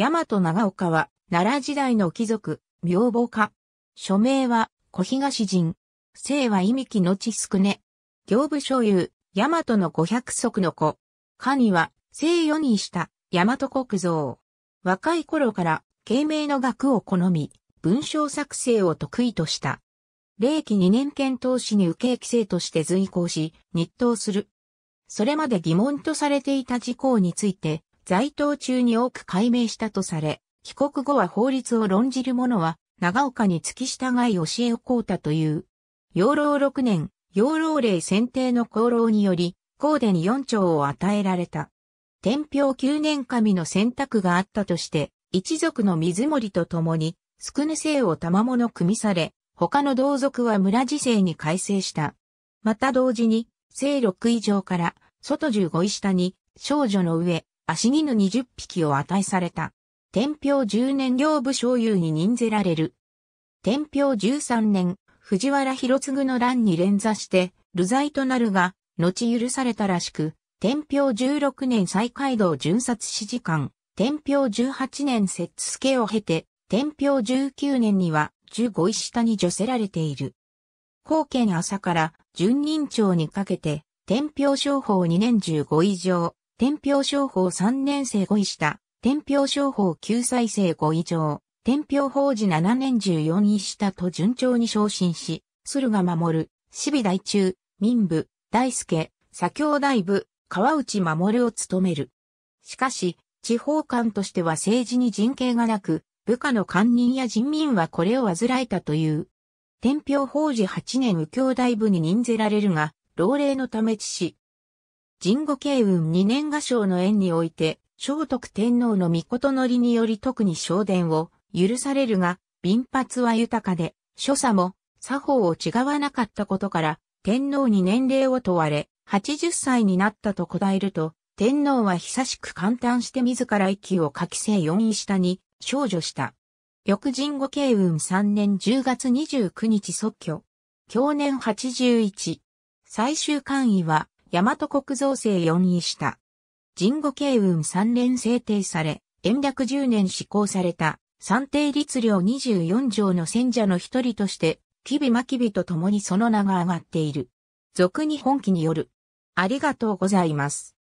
大和長岡は、奈良時代の貴族、名簿家。署名は、小東人。姓は意味木のちすくね。行部所有、大和の五百足の子。家には、姓世にした、大和国造。若い頃から、慶明の学を好み、文章作成を得意とした。霊気二年検討士に受け規制として随行し、日当する。それまで疑問とされていた事項について、在党中に多く解明したとされ、帰国後は法律を論じる者は、長岡に付き従い教えをこうたという。養老6年、養老令選定の功労により、高殿に4丁を与えられた。天平9年神の選択があったとして、一族の水森と共に、宿根生を賜物組みされ、他の同族は村自制に改正した。また同時に、正6以上から、外15位下に、少女の上、足木の20匹を与えされた。天平10年両部将優に任ぜられる。天平13年、藤原広次の乱に連座して、流罪となるが、後許されたらしく、天平16年再開道巡殺指示官、天平18年摂津助を経て、天平19年には十五位下に除せられている。後見朝から順任長にかけて、天平商法2年15以上、天平商法3年生5位下、天平商法9歳生5以上、天平法事7年14位下と順調に昇進し、駿河守る、市備大中、民部、大輔、左京大部、川内守を務める。しかし、地方官としては政治に人権がなく、部下の官人や人民はこれを患えたという。天平法事8年右京大部に任ぜられるが、老齢のため致死、神護慶雲二年賀章の縁において、聖徳天皇の御事のりにより特に昇殿を許されるが、貧髪は豊かで、所作も作法を違わなかったことから、天皇に年齢を問われ、80歳になったと答えると、天皇は久しく簡単して自ら息を書き生四位下に少女した。翌神護慶雲三年10月29日即居。去年81。最終官位は大和国造成4位下。神後慶運3連制定され、延暦10年施行された、三定律令24条の戦者の一人として、吉備真備と共にその名が上がっている。俗に本気による。ありがとうございます。